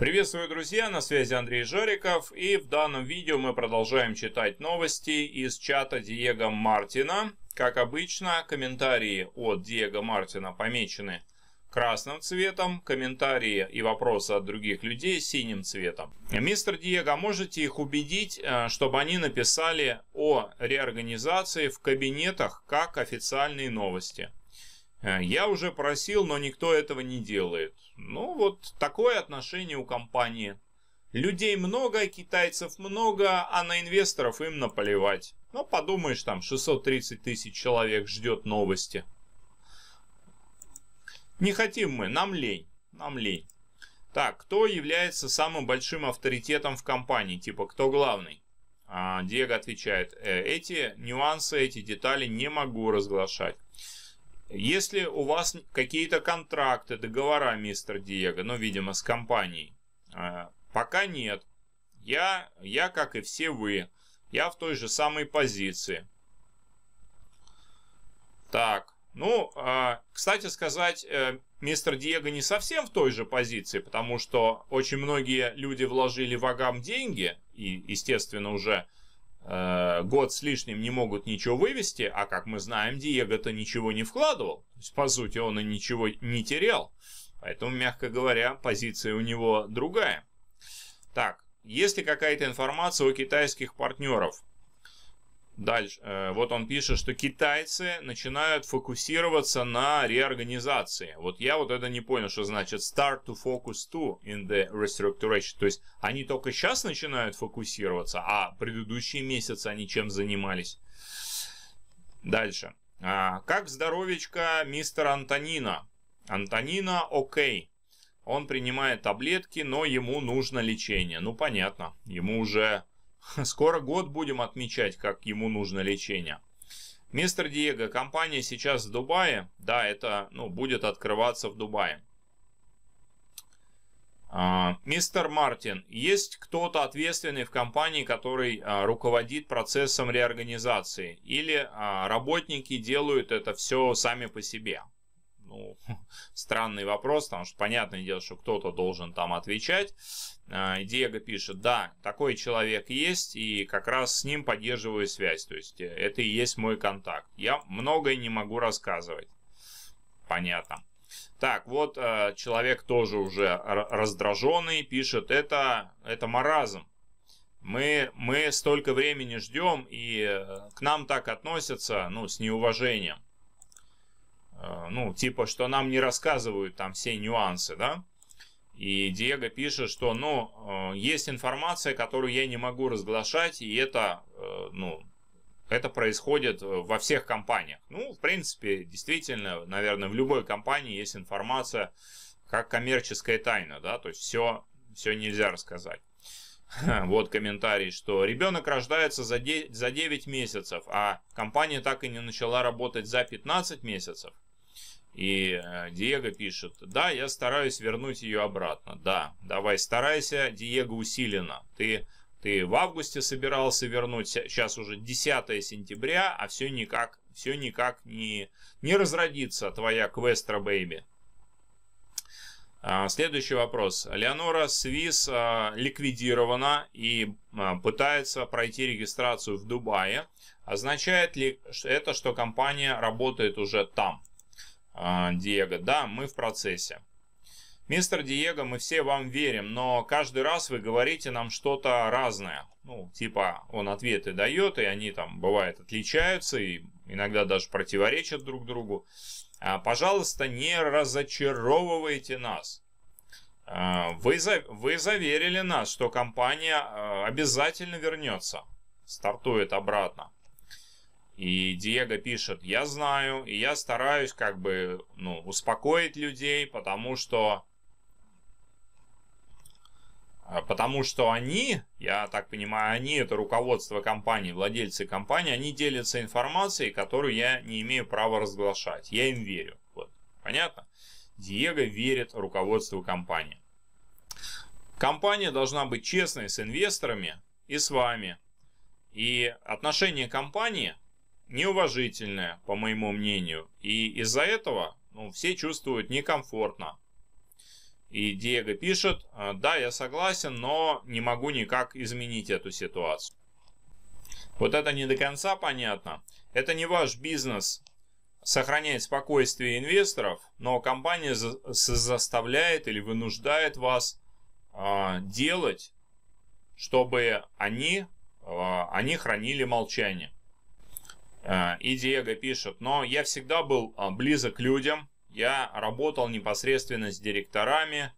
Приветствую, друзья! На связи Андрей Жариков и в данном видео мы продолжаем читать новости из чата Диего Мартина. Как обычно, комментарии от Диего Мартина помечены красным цветом, комментарии и вопросы от других людей синим цветом. Мистер Диего, можете их убедить, э, чтобы они написали о реорганизации в кабинетах как официальные новости? Э, я уже просил, но никто этого не делает. Ну вот такое отношение у компании. Людей много, китайцев много, а на инвесторов им наплевать. Ну подумаешь, там 630 тысяч человек ждет новости. Не хотим мы, нам лень, нам лень. Так, кто является самым большим авторитетом в компании? Типа, кто главный? А, Диего отвечает, «Э, эти нюансы, эти детали не могу разглашать. Если у вас какие-то контракты, договора, мистер Диего, ну, видимо, с компанией, а, пока нет. Я, я, как и все вы, я в той же самой позиции. Так, ну, а, кстати сказать, э, мистер Диего не совсем в той же позиции, потому что очень многие люди вложили в Агам деньги, и, естественно, уже Э, год с лишним не могут ничего вывести, а как мы знаем, Диего-то ничего не вкладывал. То есть, по сути, он и ничего не терял. Поэтому, мягко говоря, позиция у него другая. Так, есть ли какая-то информация у китайских партнеров? Дальше, э, вот он пишет, что китайцы начинают фокусироваться на реорганизации. Вот я вот это не понял, что значит start to focus to in the restructuration. То есть они только сейчас начинают фокусироваться, а предыдущие месяцы они чем занимались. Дальше. А, как здоровечко мистер Антонина? Антонина окей. Он принимает таблетки, но ему нужно лечение. Ну понятно, ему уже Скоро год будем отмечать, как ему нужно лечение. Мистер Диего, компания сейчас в Дубае. Да, это ну, будет открываться в Дубае. А, мистер Мартин, есть кто-то ответственный в компании, который а, руководит процессом реорганизации? Или а, работники делают это все сами по себе? ну, странный вопрос, потому что понятное дело, что кто-то должен там отвечать. А, Диего пишет, да, такой человек есть, и как раз с ним поддерживаю связь, то есть э, это и есть мой контакт. Я многое не могу рассказывать. Понятно. Так, вот э, человек тоже уже раздраженный пишет, это, это маразм. Мы, мы столько времени ждем, и э, к нам так относятся, ну, с неуважением ну, типа, что нам не рассказывают там все нюансы, да. И Диего пишет, что, ну, э, есть информация, которую я не могу разглашать, и это, э, ну, это происходит э, во всех компаниях. Ну, в принципе, действительно, наверное, в любой компании есть информация как коммерческая тайна, да, то есть все, все нельзя рассказать. Вот комментарий, что ребенок рождается за 9, месяцев, а компания так и не начала работать за 15 месяцев. И э, Диего пишет, да, я стараюсь вернуть ее обратно. Да, давай старайся, Диего усиленно. Ты, ты в августе собирался вернуть, сейчас уже 10 сентября, а все никак, все никак не, не разродится твоя квестра, бэйби. А, следующий вопрос. Леонора Свис а, ликвидирована и а, пытается пройти регистрацию в Дубае. Означает ли это, что компания работает уже там? А, Диего. Да, мы в процессе. Мистер Диего, мы все вам верим, но каждый раз вы говорите нам что-то разное. Ну, типа он ответы дает, и они там, бывает, отличаются, и иногда даже противоречат друг другу. А, пожалуйста, не разочаровывайте нас. А, вы, за, вы заверили нас, что компания обязательно вернется, стартует обратно. И Диего пишет, я знаю, и я стараюсь как бы ну, успокоить людей, потому что а, Потому что они, я так понимаю, они, это руководство компании, владельцы компании, они делятся информацией, которую я не имею права разглашать. Я им верю. Вот. Понятно? Диего верит руководству компании. Компания должна быть честной с инвесторами и с вами. И отношение компании неуважительное, по моему мнению. И из-за этого ну, все чувствуют некомфортно. И Диего пишет, «А, да, я согласен, но не могу никак изменить эту ситуацию. Вот это не до конца понятно. Это не ваш бизнес сохранять спокойствие инвесторов, но компания заставляет или вынуждает вас э, делать, чтобы они, э, они хранили молчание. Э, и Диего пишет, но я всегда был э, близок к людям, я работал непосредственно с директорами,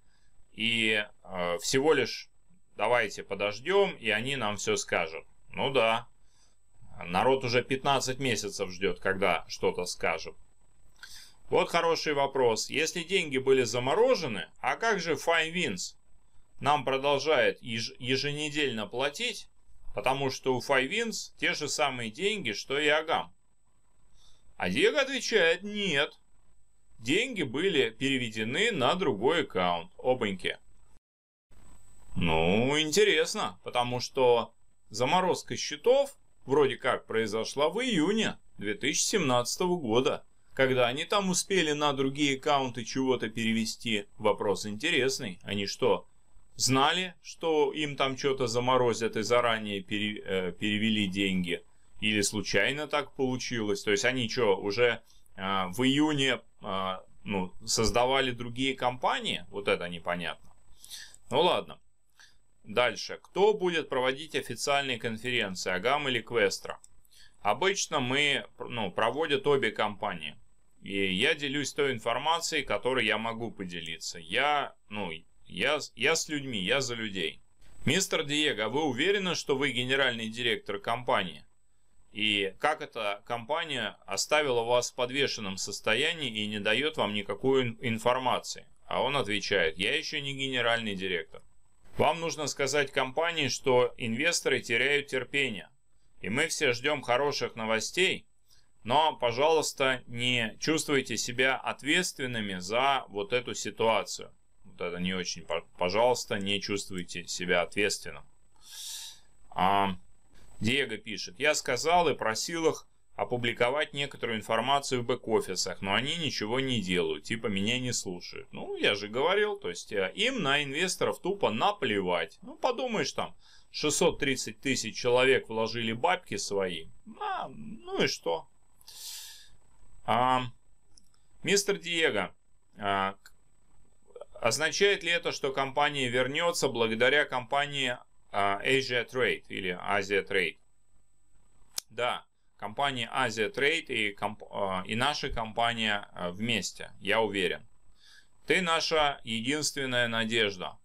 и э, всего лишь давайте подождем, и они нам все скажут. Ну да, народ уже 15 месяцев ждет, когда что-то скажут. Вот хороший вопрос. Если деньги были заморожены, а как же Fine Wins? Нам продолжает еженедельно платить, потому что у Файвинс те же самые деньги, что и Агам. А Диего отвечает «нет». Деньги были переведены на другой аккаунт, обаньки. Ну, интересно, потому что заморозка счетов вроде как произошла в июне 2017 года. Когда они там успели на другие аккаунты чего-то перевести, вопрос интересный. Они что, знали, что им там что-то заморозят и заранее пере, э, перевели деньги, или случайно так получилось. То есть они что, уже э, в июне э, ну, создавали другие компании? Вот это непонятно. Ну ладно. Дальше. Кто будет проводить официальные конференции, Агам или Квестра? Обычно мы ну, проводят обе компании. И я делюсь той информацией, которой я могу поделиться. Я, ну, я, я с людьми, я за людей. Мистер Диего, а вы уверены, что вы генеральный директор компании? И как эта компания оставила вас в подвешенном состоянии и не дает вам никакой информации? А он отвечает, я еще не генеральный директор. Вам нужно сказать компании, что инвесторы теряют терпение. И мы все ждем хороших новостей, но, пожалуйста, не чувствуйте себя ответственными за вот эту ситуацию. Вот это не очень. Пожалуйста, не чувствуйте себя ответственным. А, Диего пишет. Я сказал и просил их опубликовать некоторую информацию в бэк-офисах, но они ничего не делают, типа меня не слушают. Ну, я же говорил, то есть э, им на инвесторов тупо наплевать. Ну, подумаешь там, 630 тысяч человек вложили бабки свои, а, ну и что? А, мистер Диего, а, Означает ли это, что компания вернется благодаря компании а, Asia Trade или Asia Trade? Да, компания Asia Trade и, комп а, и наша компания а, вместе, я уверен. Ты наша единственная надежда.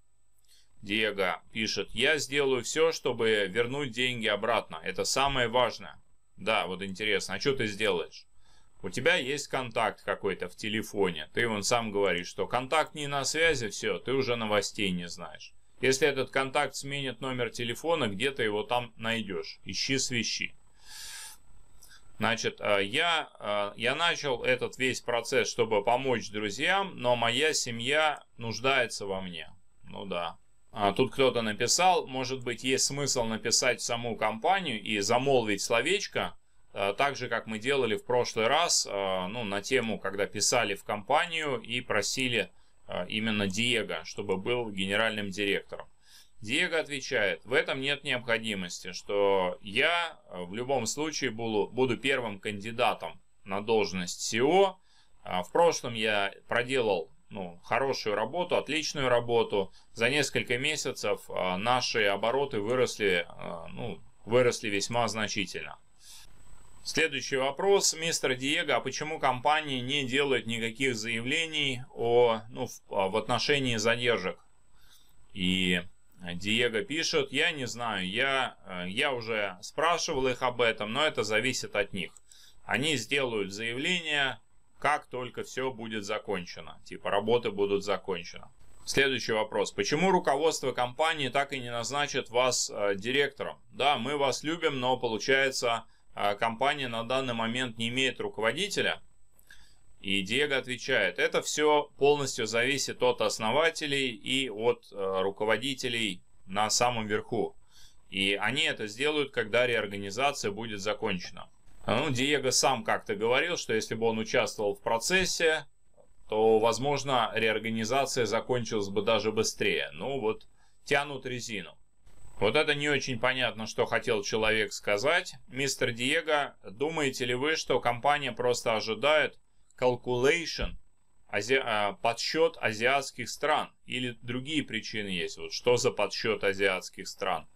Диего пишет, я сделаю все, чтобы вернуть деньги обратно. Это самое важное. Да, вот интересно, а что ты сделаешь? У тебя есть контакт какой-то в телефоне. Ты вон сам говоришь, что контакт не на связи, все, ты уже новостей не знаешь. Если этот контакт сменит номер телефона, где ты его там найдешь. Ищи свищи. Значит, э, я, э, я начал этот весь процесс, чтобы помочь друзьям, но моя семья нуждается во мне. Ну да. А тут кто-то написал, может быть, есть смысл написать в саму компанию и замолвить словечко, Э, так же, как мы делали в прошлый раз, э, ну, на тему, когда писали в компанию и просили э, именно Диего, чтобы был генеральным директором. Диего отвечает, в этом нет необходимости, что я в любом случае буду, буду первым кандидатом на должность СИО. E в прошлом я проделал ну, хорошую работу, отличную работу. За несколько месяцев наши обороты выросли, ну, выросли весьма значительно. Следующий вопрос. Мистер Диего, а почему компании не делают никаких заявлений о, ну, в, а, в отношении задержек? И Диего пишет, я не знаю, я, э, я уже спрашивал их об этом, но это зависит от них. Они сделают заявление, как только все будет закончено, типа работы будут закончены. Следующий вопрос. Почему руководство компании так и не назначит вас э, директором? Да, мы вас любим, но получается а компания на данный момент не имеет руководителя. И Диего отвечает, это все полностью зависит от основателей и от э, руководителей на самом верху. И они это сделают, когда реорганизация будет закончена. Ну, Диего сам как-то говорил, что если бы он участвовал в процессе, то, возможно, реорганизация закончилась бы даже быстрее. Ну вот, тянут резину. Вот это не очень понятно, что хотел человек сказать. Мистер Диего, думаете ли вы, что компания просто ожидает calculation, ази... А, подсчет азиатских стран? Или другие причины есть? Вот что за подсчет азиатских стран?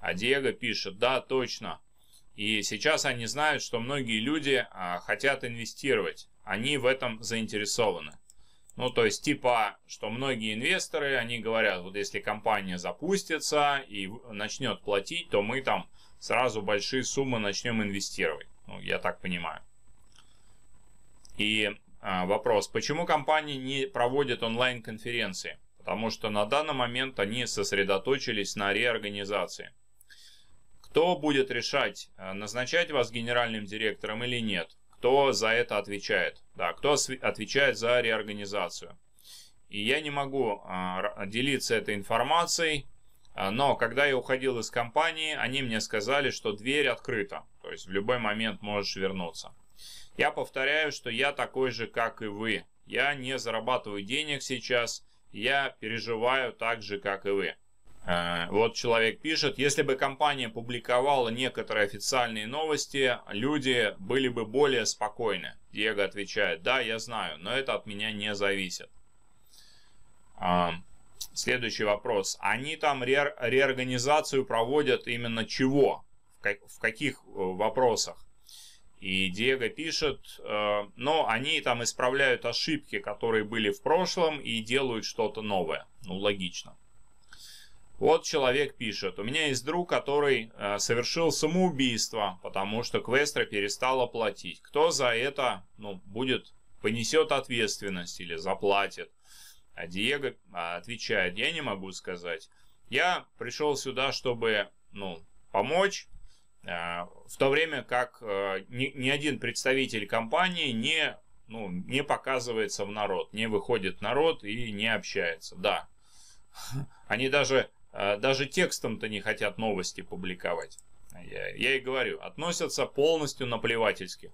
А Диего пишет, да, точно. И сейчас они знают, что многие люди а, хотят инвестировать. Они в этом заинтересованы. Ну, то есть, типа, что многие инвесторы, они говорят, вот если компания запустится и начнет платить, то мы там сразу большие суммы начнем инвестировать. Ну, я так понимаю. И а, вопрос, почему компании не проводят онлайн-конференции? Потому что на данный момент они сосредоточились на реорганизации. Кто будет решать, э, назначать вас генеральным директором или нет? кто за это отвечает, да, кто отвечает за реорганизацию. И я не могу а, делиться этой информацией, а, но когда я уходил из компании, они мне сказали, что дверь открыта, то есть в любой момент можешь вернуться. Я повторяю, что я такой же, как и вы. Я не зарабатываю денег сейчас, я переживаю так же, как и вы. Э, вот человек пишет, если бы компания публиковала некоторые официальные новости, люди были бы более спокойны. Диего отвечает, да, я знаю, но это от меня не зависит. А, следующий вопрос. Они там реорганизацию проводят именно чего? В, каких э, вопросах? И Диего пишет, э, но они там исправляют ошибки, которые были в прошлом и делают что-то новое. Ну, логично. Вот человек пишет, у меня есть друг, который э, совершил самоубийство, потому что Квестра перестала платить. Кто за это ну, будет, понесет ответственность или заплатит? А Диего а, отвечает, я не могу сказать. Я пришел сюда, чтобы ну, помочь, э, в то время как э, ни, ни один представитель компании не, ну, не показывается в народ, не выходит в народ и не общается. Да, они даже а, даже текстом-то не хотят новости публиковать. Я, я и говорю, относятся полностью наплевательски.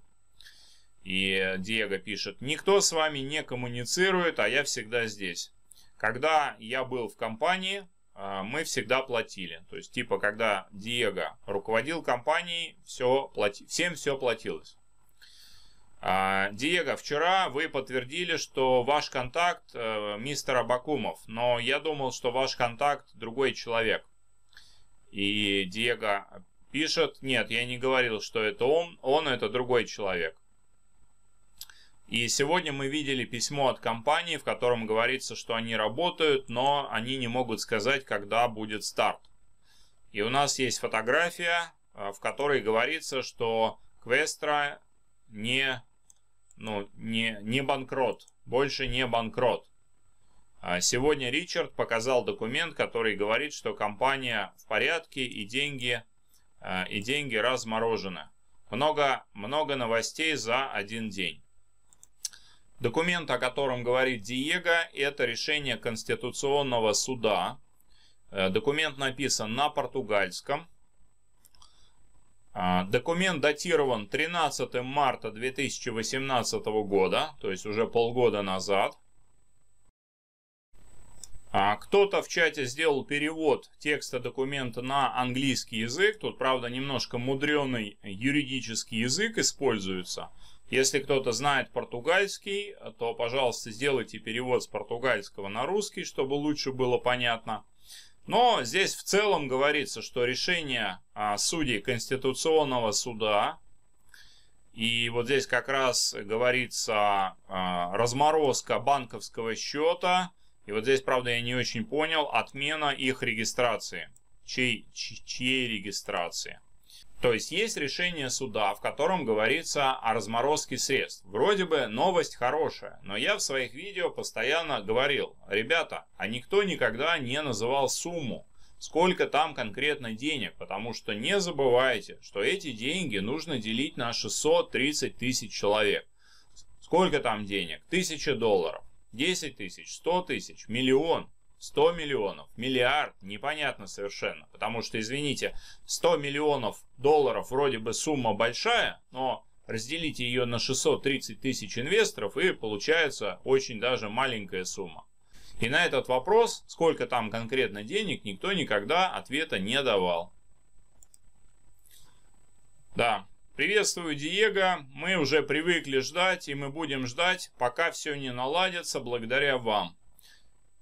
И Диего пишет, никто с вами не коммуницирует, а я всегда здесь. Когда я был в компании, а, мы всегда платили. То есть, типа, когда Диего руководил компанией, все плати... всем все платилось. А, Диего, вчера вы подтвердили, что ваш контакт э, мистер Абакумов, но я думал, что ваш контакт другой человек. И Диего пишет, нет, я не говорил, что это он, он это другой человек. И сегодня мы видели письмо от компании, в котором говорится, что они работают, но они не могут сказать, когда будет старт. И у нас есть фотография, э, в которой говорится, что Квестра не ну, не, не банкрот, больше не банкрот. А сегодня Ричард показал документ, который говорит, что компания в порядке и деньги, а, и деньги разморожены. Много, много новостей за один день. Документ, о котором говорит Диего, это решение Конституционного суда. Э, документ написан на португальском. А, документ датирован 13 марта 2018 года, то есть уже полгода назад. А, кто-то в чате сделал перевод текста документа на английский язык. Тут, правда, немножко мудреный юридический язык используется. Если кто-то знает португальский, то, пожалуйста, сделайте перевод с португальского на русский, чтобы лучше было понятно. Но здесь в целом говорится, что решение а, судей Конституционного суда, и вот здесь как раз говорится а, разморозка банковского счета, и вот здесь, правда, я не очень понял, отмена их регистрации. Чей, чьей регистрации? То есть есть решение суда, в котором говорится о разморозке средств. Вроде бы новость хорошая, но я в своих видео постоянно говорил, ребята, а никто никогда не называл сумму, сколько там конкретно денег, потому что не забывайте, что эти деньги нужно делить на 630 тысяч человек. Сколько там денег? Тысяча долларов, 10 тысяч, 100 тысяч, миллион. 100 миллионов, миллиард, непонятно совершенно. Потому что, извините, 100 миллионов долларов вроде бы сумма большая, но разделите ее на 630 тысяч инвесторов и получается очень даже маленькая сумма. И на этот вопрос, сколько там конкретно денег, никто никогда ответа не давал. Да, приветствую Диего, мы уже привыкли ждать и мы будем ждать, пока все не наладится благодаря вам.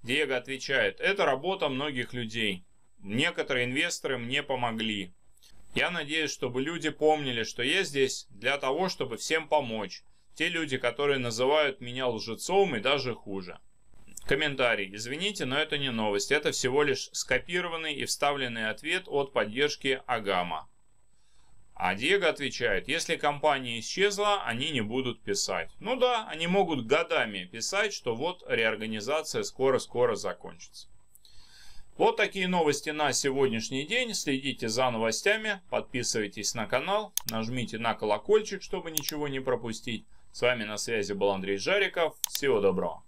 Диего отвечает, это работа многих людей. Некоторые инвесторы мне помогли. Я надеюсь, чтобы люди помнили, что я здесь для того, чтобы всем помочь. Те люди, которые называют меня лжецом и даже хуже. Комментарий. Извините, но это не новость. Это всего лишь скопированный и вставленный ответ от поддержки Агама. А Диего отвечает, если компания исчезла, они не будут писать. Ну да, они могут годами писать, что вот реорганизация скоро-скоро закончится. Вот такие новости на сегодняшний день. Следите за новостями, подписывайтесь на канал, нажмите на колокольчик, чтобы ничего не пропустить. С вами на связи был Андрей Жариков. Всего доброго.